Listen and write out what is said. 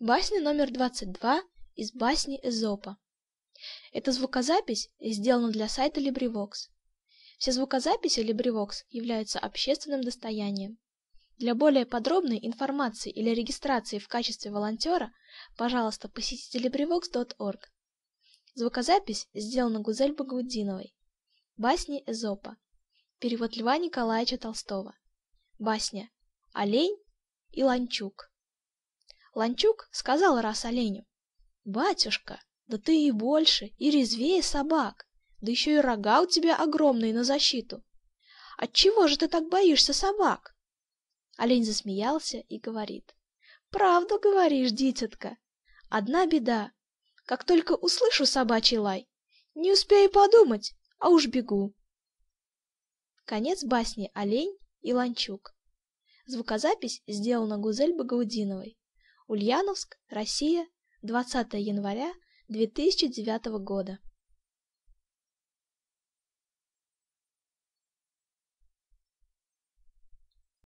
Басня номер 22 из басни Эзопа. Эта звукозапись сделана для сайта LibriVox. Все звукозаписи LibriVox являются общественным достоянием. Для более подробной информации или регистрации в качестве волонтера, пожалуйста, посетите LibriVox.org. Звукозапись сделана Гузель Багудиновой. Басни Эзопа. Перевод Льва Николаевича Толстого. Басня «Олень» и «Ланчук». Ланчук сказал раз оленю, «Батюшка, да ты и больше, и резвее собак, да еще и рога у тебя огромные на защиту. Отчего же ты так боишься собак?» Олень засмеялся и говорит, «Правду говоришь, дитятка. Одна беда. Как только услышу собачий лай, не успею подумать, а уж бегу». Конец басни «Олень» и «Ланчук». Звукозапись сделана Гузель Багаудиновой. Ульяновск, Россия, 20 января 2009 года.